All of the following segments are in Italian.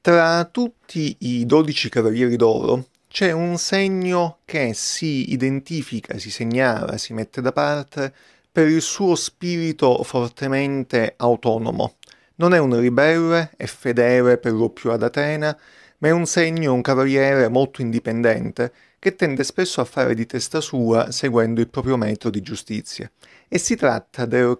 Tra tutti i dodici cavalieri d'oro c'è un segno che si identifica, si segnala, si mette da parte per il suo spirito fortemente autonomo. Non è un ribelle, è fedele per lo più ad Atena, ma è un segno, un cavaliere molto indipendente che tende spesso a fare di testa sua seguendo il proprio metro di giustizia. E si tratta dei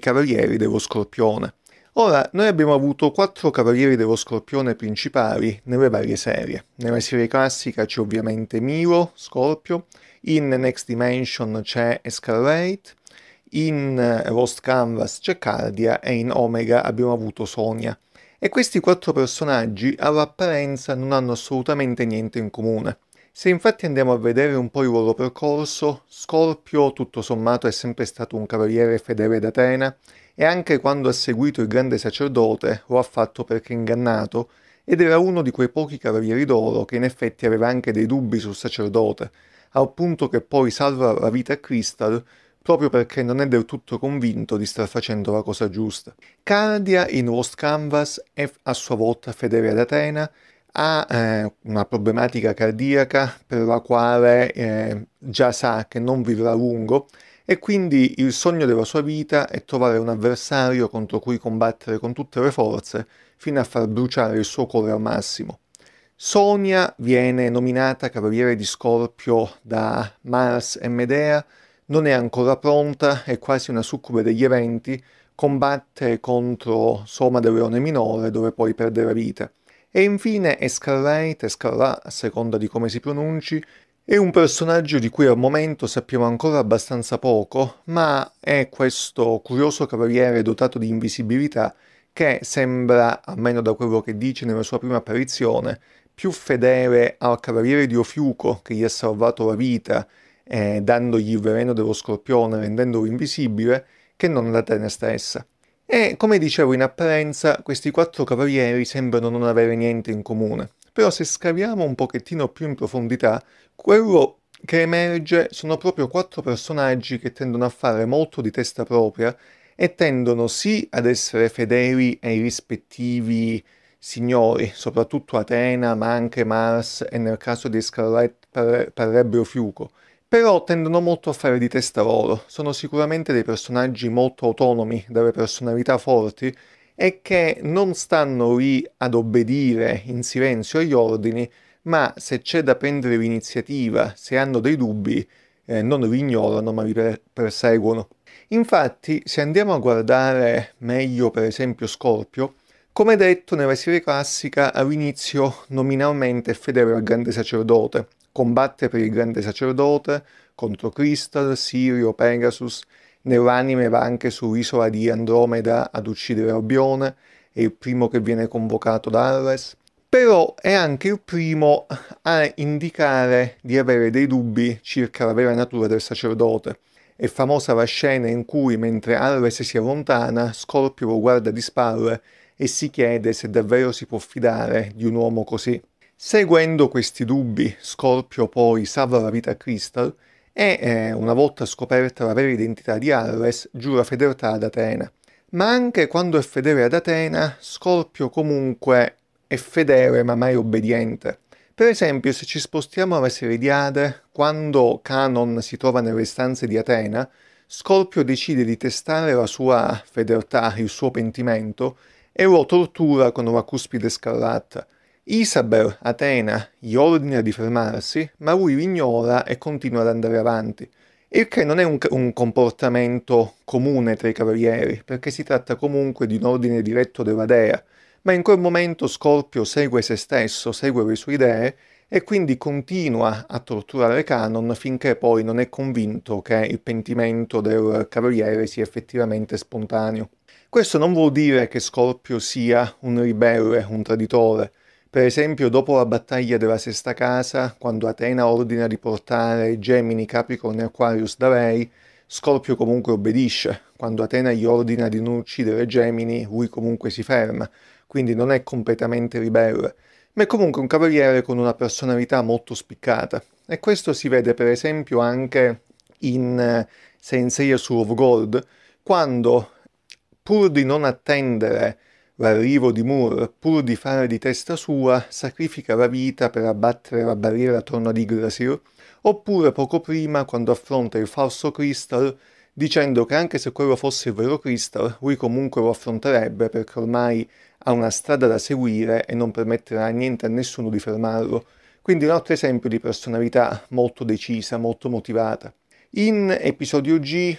cavalieri dello scorpione. Ora, noi abbiamo avuto quattro Cavalieri dello Scorpione principali nelle varie serie. Nella serie classica c'è ovviamente Miro, Scorpio, in Next Dimension c'è Escalate, in eh, Lost Canvas c'è Cardia e in Omega abbiamo avuto Sonia. E questi quattro personaggi all'apparenza non hanno assolutamente niente in comune. Se infatti andiamo a vedere un po' il loro percorso, Scorpio tutto sommato è sempre stato un cavaliere fedele d'Atena, e anche quando ha seguito il grande sacerdote lo ha fatto perché ingannato ed era uno di quei pochi cavalieri d'oro che in effetti aveva anche dei dubbi sul sacerdote, al punto che poi salva la vita a Crystal proprio perché non è del tutto convinto di star facendo la cosa giusta. Cardia in Lost Canvas è a sua volta fedele ad Atena, ha eh, una problematica cardiaca per la quale eh, già sa che non vivrà a lungo e quindi il sogno della sua vita è trovare un avversario contro cui combattere con tutte le forze fino a far bruciare il suo cuore al massimo. Sonia viene nominata cavaliere di Scorpio da Mars e Medea, non è ancora pronta, è quasi una succube degli eventi, combatte contro Soma del Leone Minore dove poi perde la vita. E infine Escarlate, Escarrà, a seconda di come si pronunci, è un personaggio di cui al momento sappiamo ancora abbastanza poco, ma è questo curioso cavaliere dotato di invisibilità che sembra, almeno da quello che dice nella sua prima apparizione, più fedele al cavaliere di Ofiuco che gli ha salvato la vita eh, dandogli il veleno dello scorpione rendendolo invisibile, che non l'Atene stessa. E come dicevo in apparenza, questi quattro cavalieri sembrano non avere niente in comune. Però se scaviamo un pochettino più in profondità, quello che emerge sono proprio quattro personaggi che tendono a fare molto di testa propria e tendono sì ad essere fedeli ai rispettivi signori, soprattutto Atena, ma anche Mars e nel caso di Scarlet pare- parrebbero Fiuco, però tendono molto a fare di testa loro, sono sicuramente dei personaggi molto autonomi, dalle personalità forti è che non stanno lì ad obbedire in silenzio agli ordini, ma se c'è da prendere l'iniziativa, se hanno dei dubbi, eh, non li ignorano ma li perseguono. Infatti, se andiamo a guardare meglio per esempio Scorpio, come detto nella serie classica all'inizio nominalmente è fedele al grande sacerdote, combatte per il grande sacerdote contro Crystal, Sirio, Pegasus Nell'anime va anche sull'isola di Andromeda ad uccidere Albione, è il primo che viene convocato da Ares, però è anche il primo a indicare di avere dei dubbi circa la vera natura del sacerdote. È famosa la scena in cui, mentre Ares si allontana, Scorpio lo guarda di spalle e si chiede se davvero si può fidare di un uomo così. Seguendo questi dubbi, Scorpio poi salva la vita a Crystal e eh, una volta scoperta la vera identità di Ares giura fedeltà ad Atena. Ma anche quando è fedele ad Atena, Scorpio comunque è fedele ma mai obbediente. Per esempio, se ci spostiamo alla serie di Ade, quando Canon si trova nelle stanze di Atena, Scorpio decide di testare la sua fedeltà, il suo pentimento, e lo tortura con una cuspide scarlatta. Isabel, Atena, gli ordina di fermarsi, ma lui li ignora e continua ad andare avanti. Il che non è un, un, comportamento comune tra i cavalieri, perché si tratta comunque di un ordine diretto della dea, ma in quel momento Scorpio segue se stesso, segue le sue idee e quindi continua a torturare Canon finché poi non è convinto che il pentimento del cavaliere sia effettivamente spontaneo. Questo non vuol dire che Scorpio sia un ribelle, un traditore, per esempio, dopo la battaglia della Sesta Casa, quando Atena ordina di portare Gemini, Capricorn e Aquarius da lei, Scorpio comunque obbedisce. Quando Atena gli ordina di non uccidere Gemini, lui comunque si ferma, quindi non è completamente ribelle, ma è comunque un cavaliere con una personalità molto spiccata. E questo si vede per esempio anche in eh, Sensei Su of Gold, quando pur di non attendere L'arrivo di Moore, pur di fare di testa sua, sacrifica la vita per abbattere la barriera attorno ad Yggdrasil, oppure poco prima quando affronta il falso Crystal dicendo che anche se quello fosse il vero Crystal, lui comunque lo affronterebbe perché ormai ha una strada da seguire e non permetterà niente a nessuno di fermarlo. Quindi un altro esempio di personalità molto decisa, molto motivata. In episodio G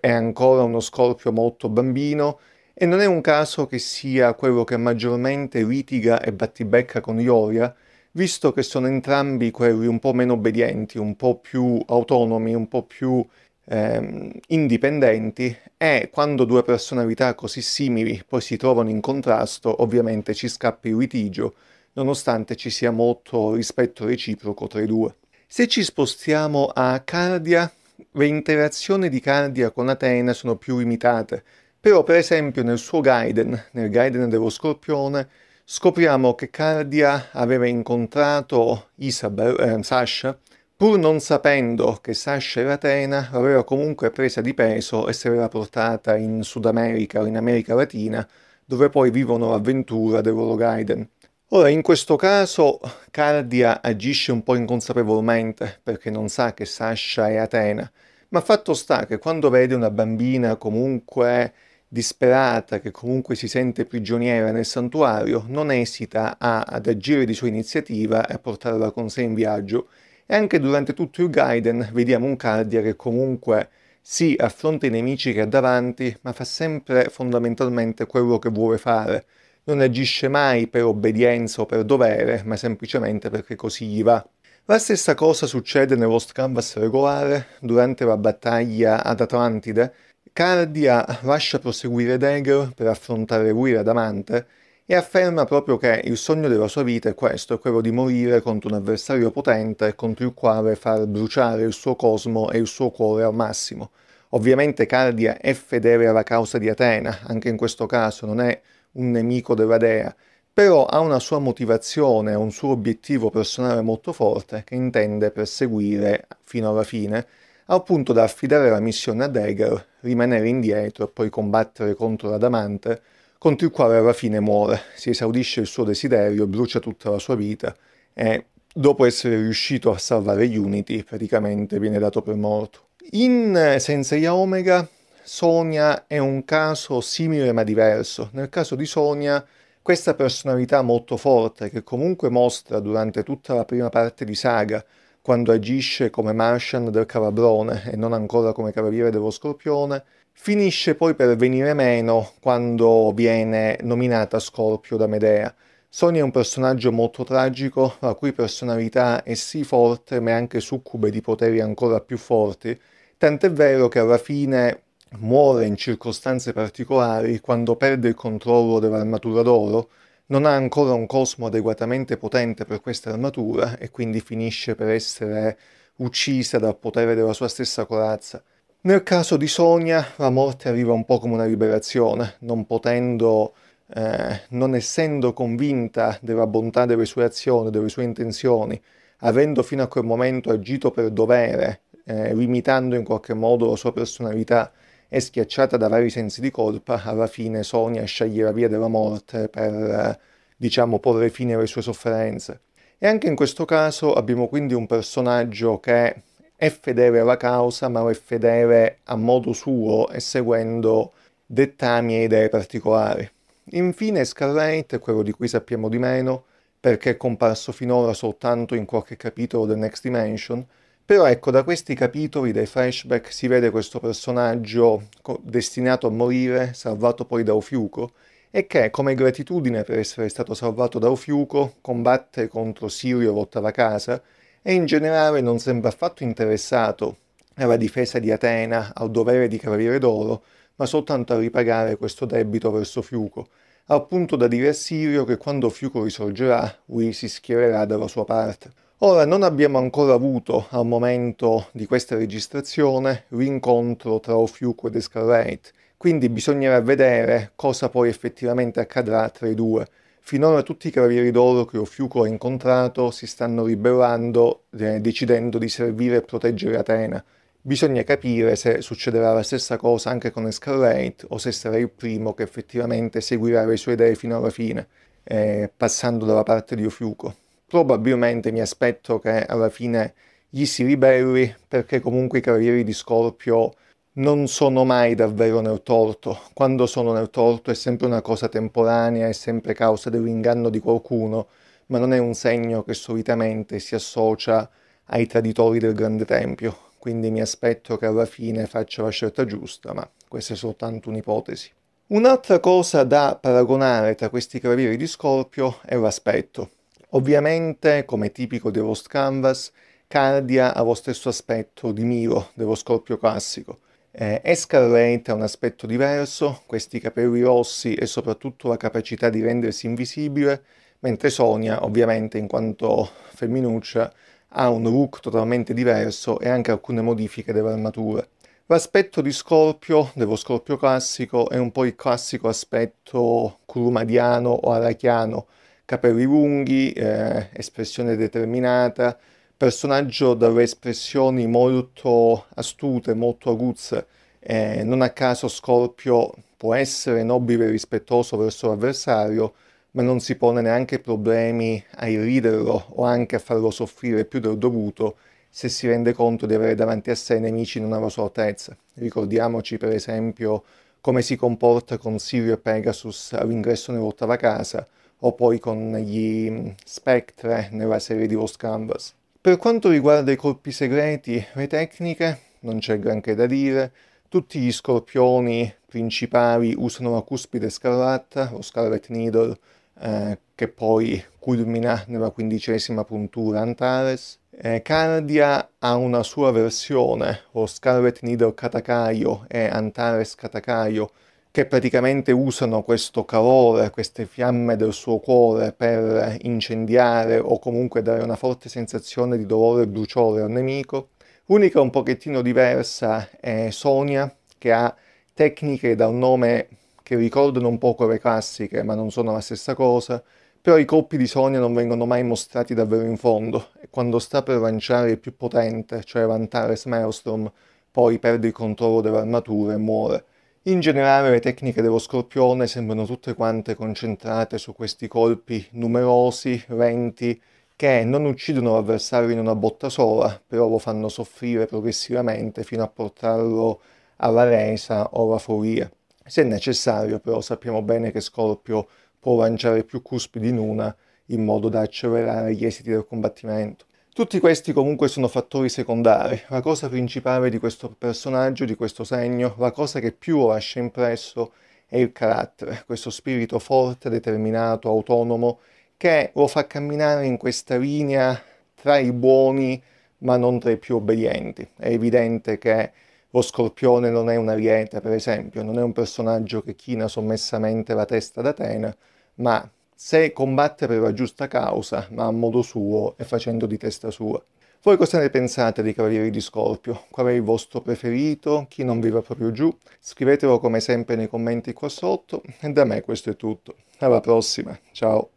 è ancora uno Scorpio molto bambino, e non è un caso che sia quello che maggiormente litiga e battibecca con Ioria, visto che sono entrambi quelli un po' meno obbedienti, un po' più autonomi, un po' più ehm, indipendenti e quando due personalità così simili poi si trovano in contrasto ovviamente ci scappa il litigio, nonostante ci sia molto rispetto reciproco tra i due. Se ci spostiamo a Cardia, le interazioni di Cardia con Atena sono più limitate, però per esempio nel suo Gaiden, nel Gaiden dello Scorpione, scopriamo che Cardia aveva incontrato Isabel, eh, Sasha, pur non sapendo che Sasha era Atena, l'aveva comunque presa di peso e se l'aveva portata in Sud America o in America Latina, dove poi vivono l'avventura del loro Gaiden. Ora, in questo caso, Cardia agisce un po' inconsapevolmente, perché non sa che Sasha è Atena, ma fatto sta che quando vede una bambina comunque disperata che comunque si sente prigioniera nel santuario, non esita a, ad agire di sua iniziativa e a portarla con sé in viaggio. E anche durante tutto il Gaiden vediamo un Cardia che comunque si affronta i nemici che ha davanti, ma fa sempre fondamentalmente quello che vuole fare. Non agisce mai per obbedienza o per dovere, ma semplicemente perché così gli va. La stessa cosa succede nello Lost Canvas regolare durante la battaglia ad Atlantide, Cardia lascia proseguire Dagger per affrontare Guira Damante e afferma proprio che il sogno della sua vita è questo, è quello di morire contro un avversario potente contro il quale far bruciare il suo cosmo e il suo cuore al massimo. Ovviamente Cardia è fedele alla causa di Atena, anche in questo caso non è un nemico della dea, però ha una sua motivazione, un suo obiettivo personale molto forte che intende perseguire fino alla fine, al punto da affidare la missione a Eger, rimanere indietro e poi combattere contro l'Adamante, contro il quale alla fine muore, si esaudisce il suo desiderio, brucia tutta la sua vita e, dopo essere riuscito a salvare Unity, praticamente viene dato per morto. In eh, Sensei Omega, Sonia è un caso simile ma diverso. Nel caso di Sonia, questa personalità molto forte, che comunque mostra durante tutta la prima parte di saga, quando agisce come Martian del Cavabrone e non ancora come cavaliere dello scorpione, finisce poi per venire meno quando viene nominata Scorpio da Medea. Sony è un personaggio molto tragico, la cui personalità è sì forte, ma è anche succube di poteri ancora più forti, tant'è vero che alla fine muore in circostanze particolari quando perde il controllo dell'armatura d'oro, non ha ancora un cosmo adeguatamente potente per questa armatura e quindi finisce per essere uccisa dal potere della sua stessa corazza. Nel caso di Sonia la morte arriva un po' come una liberazione, non potendo, eh, non essendo convinta della bontà delle sue azioni, delle sue intenzioni, avendo fino a quel momento agito per dovere, eh, limitando in qualche modo la sua personalità e schiacciata da vari sensi di colpa, alla fine Sonia sceglie la via della morte per, eh, diciamo, porre fine alle sue sofferenze. E anche in questo caso abbiamo quindi un personaggio che è fedele alla causa, ma lo è fedele a modo suo e seguendo dettami e idee particolari. Infine Scarlet, quello di cui sappiamo di meno, perché è comparso finora soltanto in qualche capitolo del Next Dimension, però ecco, da questi capitoli, dai flashback, si vede questo personaggio destinato a morire, salvato poi da Ofiuco, e che, come gratitudine per essere stato salvato da Ofiuco, combatte contro Sirio l'ottava casa, e in generale non sembra affatto interessato alla difesa di Atena, al dovere di Cavaliere d'Oro, ma soltanto a ripagare questo debito verso Fiuco, al punto da dire a Sirio che quando Fiuco risorgerà, lui si schiererà dalla sua parte. Ora non abbiamo ancora avuto al momento di questa registrazione l'incontro tra Ofiuco ed Escarrate, quindi bisognerà vedere cosa poi effettivamente accadrà tra i due. Finora tutti i cavalieri d'oro che Ofiuco ha incontrato si stanno ribellando eh, decidendo di servire e proteggere Atena. Bisogna capire se succederà la stessa cosa anche con Escarrate o se sarà il primo che effettivamente seguirà le sue idee fino alla fine, eh, passando dalla parte di Ofiuco probabilmente mi aspetto che alla fine gli si ribelli perché comunque i cavalieri di Scorpio non sono mai davvero nel torto. Quando sono nel torto è sempre una cosa temporanea, è sempre causa dell'inganno di qualcuno, ma non è un segno che solitamente si associa ai traditori del Grande Tempio. Quindi mi aspetto che alla fine faccia la scelta giusta, ma questa è soltanto un'ipotesi. Un'altra cosa da paragonare tra questi cavalieri di Scorpio è l'aspetto. Ovviamente, come tipico dei Vost Canvas, Cardia ha lo stesso aspetto di Miro, dello Scorpio classico. Eh, Escarlate ha un aspetto diverso, questi capelli rossi e soprattutto la capacità di rendersi invisibile, mentre Sonia, ovviamente in quanto femminuccia, ha un look totalmente diverso e anche alcune modifiche dell'armatura. L'aspetto di Scorpio, dello Scorpio classico, è un po' il classico aspetto curumadiano o arachiano, capelli lunghi, eh, espressione determinata, personaggio dalle espressioni molto astute, molto aguzze. Eh, non a caso Scorpio può essere nobile e rispettoso verso l'avversario, ma non si pone neanche problemi a irriderlo o anche a farlo soffrire più del dovuto se si rende conto di avere davanti a sé nemici non alla sua altezza. Ricordiamoci per esempio come si comporta con Sirio e Pegasus all'ingresso nell'ottava casa, o poi con gli Spectre nella serie di Lost Canvas. Per quanto riguarda i colpi segreti, le tecniche, non c'è granché da dire, tutti gli scorpioni principali usano la cuspide scarlatta, lo Scarlet Needle, eh, che poi culmina nella quindicesima puntura Antares. Eh, Cardia ha una sua versione, lo Scarlet Needle Katakaio e Antares Katakaio, che praticamente usano questo calore, queste fiamme del suo cuore per incendiare o comunque dare una forte sensazione di dolore e bruciore al nemico. L'unica un pochettino diversa è Sonia, che ha tecniche da un nome che ricordano un po' quelle classiche, ma non sono la stessa cosa, però i colpi di Sonia non vengono mai mostrati davvero in fondo, e quando sta per lanciare il più potente, cioè vantare Smaelstrom, poi perde il controllo dell'armatura e muore. In generale le tecniche dello scorpione sembrano tutte quante concentrate su questi colpi numerosi, lenti, che non uccidono l'avversario in una botta sola, però lo fanno soffrire progressivamente fino a portarlo alla resa o alla follia. Se necessario però sappiamo bene che Scorpio può lanciare più cuspidi in una in modo da accelerare gli esiti del combattimento. Tutti questi comunque sono fattori secondari, la cosa principale di questo personaggio, di questo segno, la cosa che più lascia impresso è il carattere, questo spirito forte, determinato, autonomo, che lo fa camminare in questa linea tra i buoni ma non tra i più obbedienti. È evidente che lo scorpione non è un ariete, per esempio, non è un personaggio che china sommessamente la testa ad d'Atena, ma se combatte per la giusta causa, ma a modo suo e facendo di testa sua. Voi cosa ne pensate dei Cavalieri di Scorpio? Qual è il vostro preferito? Chi non vi va proprio giù? Scrivetelo come sempre nei commenti qua sotto e da me questo è tutto. Alla prossima, ciao!